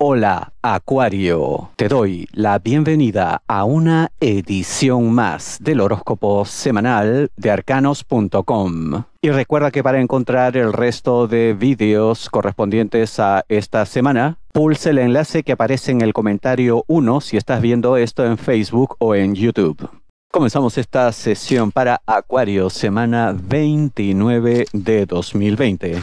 Hola Acuario, te doy la bienvenida a una edición más del horóscopo semanal de arcanos.com. Y recuerda que para encontrar el resto de vídeos correspondientes a esta semana, pulse el enlace que aparece en el comentario 1 si estás viendo esto en Facebook o en YouTube. Comenzamos esta sesión para Acuario, semana 29 de 2020.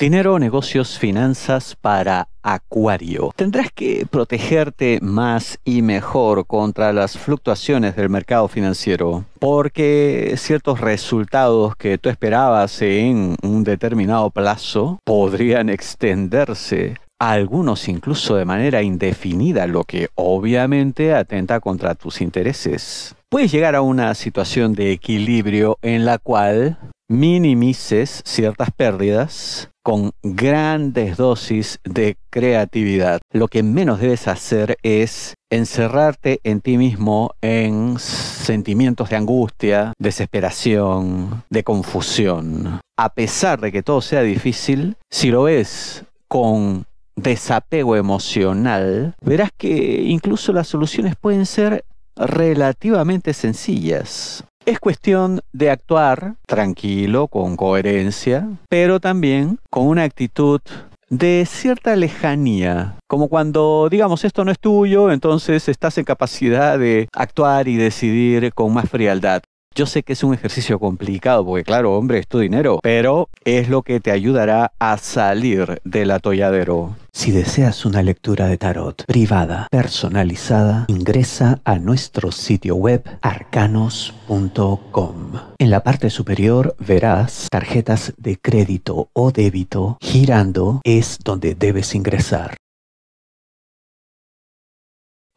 Dinero, negocios, finanzas para Acuario. Tendrás que protegerte más y mejor contra las fluctuaciones del mercado financiero, porque ciertos resultados que tú esperabas en un determinado plazo podrían extenderse algunos incluso de manera indefinida, lo que obviamente atenta contra tus intereses. Puedes llegar a una situación de equilibrio en la cual minimices ciertas pérdidas con grandes dosis de creatividad. Lo que menos debes hacer es encerrarte en ti mismo en sentimientos de angustia, desesperación, de confusión. A pesar de que todo sea difícil, si lo ves con desapego emocional, verás que incluso las soluciones pueden ser relativamente sencillas. Es cuestión de actuar tranquilo, con coherencia, pero también con una actitud de cierta lejanía, como cuando digamos esto no es tuyo, entonces estás en capacidad de actuar y decidir con más frialdad. Yo sé que es un ejercicio complicado, porque claro, hombre, es tu dinero, pero es lo que te ayudará a salir del atolladero. Si deseas una lectura de tarot privada, personalizada, ingresa a nuestro sitio web arcanos.com. En la parte superior verás tarjetas de crédito o débito girando, es donde debes ingresar.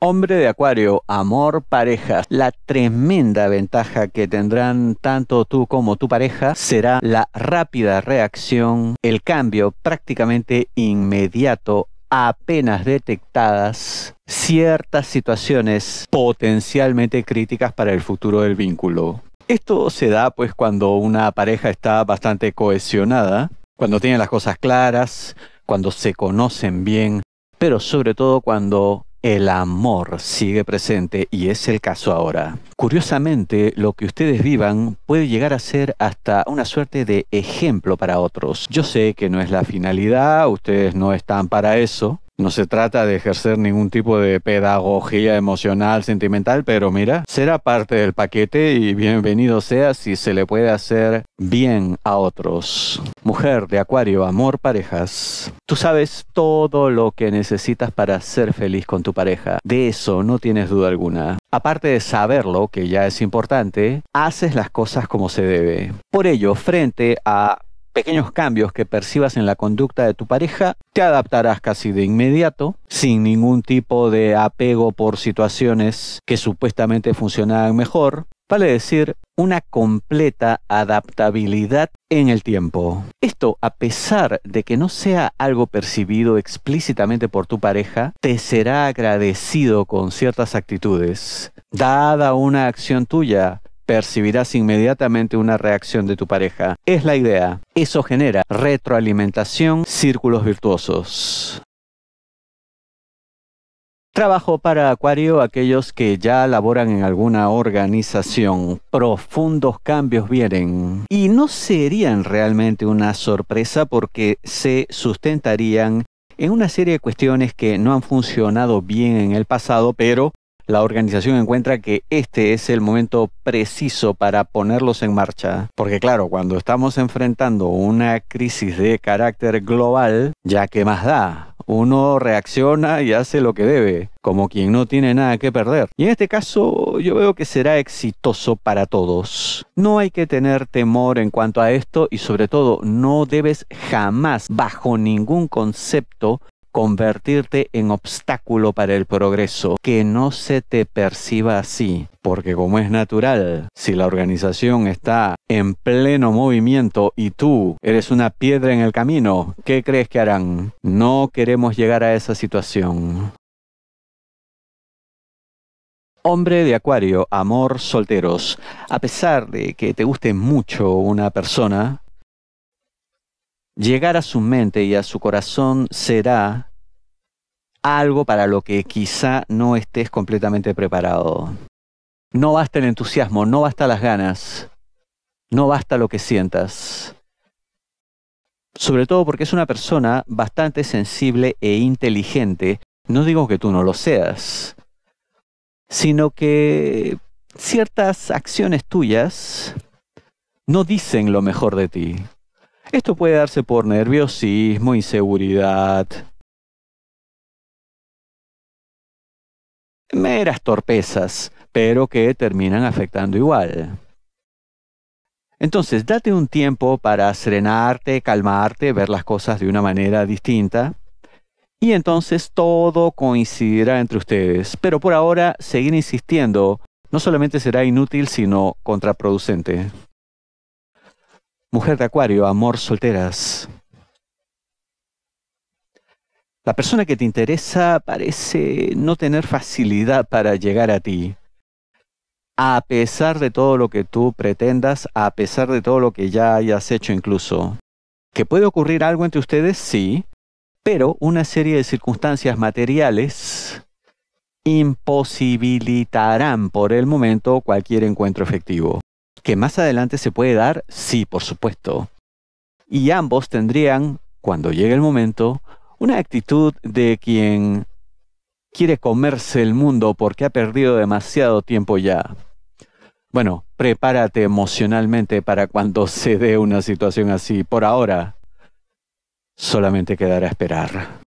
Hombre de Acuario, amor, pareja. La tremenda ventaja que tendrán tanto tú como tu pareja será la rápida reacción, el cambio prácticamente inmediato apenas detectadas ciertas situaciones potencialmente críticas para el futuro del vínculo. Esto se da pues cuando una pareja está bastante cohesionada, cuando tienen las cosas claras, cuando se conocen bien, pero sobre todo cuando el amor sigue presente y es el caso ahora. Curiosamente, lo que ustedes vivan puede llegar a ser hasta una suerte de ejemplo para otros. Yo sé que no es la finalidad, ustedes no están para eso, no se trata de ejercer ningún tipo de pedagogía emocional, sentimental, pero mira, será parte del paquete y bienvenido sea si se le puede hacer bien a otros. Mujer de Acuario, amor, parejas. Tú sabes todo lo que necesitas para ser feliz con tu pareja. De eso no tienes duda alguna. Aparte de saberlo, que ya es importante, haces las cosas como se debe. Por ello, frente a pequeños cambios que percibas en la conducta de tu pareja, te adaptarás casi de inmediato, sin ningún tipo de apego por situaciones que supuestamente funcionaban mejor, vale decir, una completa adaptabilidad en el tiempo. Esto, a pesar de que no sea algo percibido explícitamente por tu pareja, te será agradecido con ciertas actitudes. Dada una acción tuya, percibirás inmediatamente una reacción de tu pareja. Es la idea. Eso genera retroalimentación, círculos virtuosos. Trabajo para Acuario aquellos que ya laboran en alguna organización. Profundos cambios vienen. Y no serían realmente una sorpresa porque se sustentarían en una serie de cuestiones que no han funcionado bien en el pasado, pero la organización encuentra que este es el momento preciso para ponerlos en marcha. Porque claro, cuando estamos enfrentando una crisis de carácter global, ya que más da, uno reacciona y hace lo que debe, como quien no tiene nada que perder. Y en este caso yo veo que será exitoso para todos. No hay que tener temor en cuanto a esto y sobre todo no debes jamás, bajo ningún concepto, convertirte en obstáculo para el progreso, que no se te perciba así, porque como es natural, si la organización está en pleno movimiento y tú eres una piedra en el camino, ¿qué crees que harán? No queremos llegar a esa situación. Hombre de Acuario, amor solteros. A pesar de que te guste mucho una persona, llegar a su mente y a su corazón será algo para lo que quizá no estés completamente preparado. No basta el entusiasmo, no basta las ganas, no basta lo que sientas. Sobre todo porque es una persona bastante sensible e inteligente. No digo que tú no lo seas, sino que ciertas acciones tuyas no dicen lo mejor de ti. Esto puede darse por nerviosismo, inseguridad, meras torpezas, pero que terminan afectando igual. Entonces, date un tiempo para serenarte, calmarte, ver las cosas de una manera distinta. Y entonces todo coincidirá entre ustedes. Pero por ahora, seguir insistiendo no solamente será inútil, sino contraproducente. Mujer de Acuario, amor solteras. La persona que te interesa parece no tener facilidad para llegar a ti. A pesar de todo lo que tú pretendas, a pesar de todo lo que ya hayas hecho incluso. ¿Que puede ocurrir algo entre ustedes? Sí, pero una serie de circunstancias materiales imposibilitarán por el momento cualquier encuentro efectivo que más adelante se puede dar, sí, por supuesto. Y ambos tendrían, cuando llegue el momento, una actitud de quien quiere comerse el mundo porque ha perdido demasiado tiempo ya. Bueno, prepárate emocionalmente para cuando se dé una situación así. Por ahora, solamente quedará esperar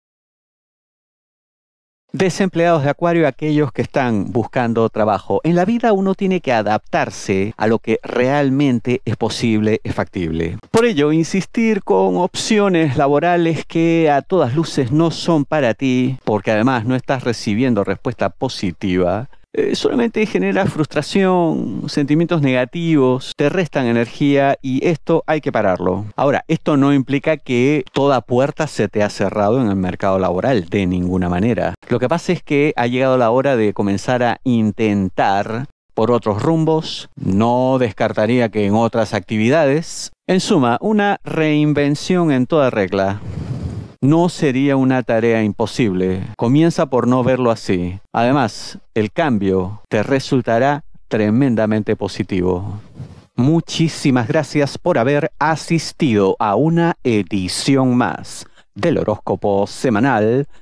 desempleados de acuario aquellos que están buscando trabajo. En la vida uno tiene que adaptarse a lo que realmente es posible, es factible. Por ello, insistir con opciones laborales que a todas luces no son para ti, porque además no estás recibiendo respuesta positiva, eh, solamente genera frustración, sentimientos negativos, te restan energía y esto hay que pararlo. Ahora, esto no implica que toda puerta se te ha cerrado en el mercado laboral, de ninguna manera. Lo que pasa es que ha llegado la hora de comenzar a intentar por otros rumbos, no descartaría que en otras actividades. En suma, una reinvención en toda regla no sería una tarea imposible. Comienza por no verlo así. Además, el cambio te resultará tremendamente positivo. Muchísimas gracias por haber asistido a una edición más del horóscopo semanal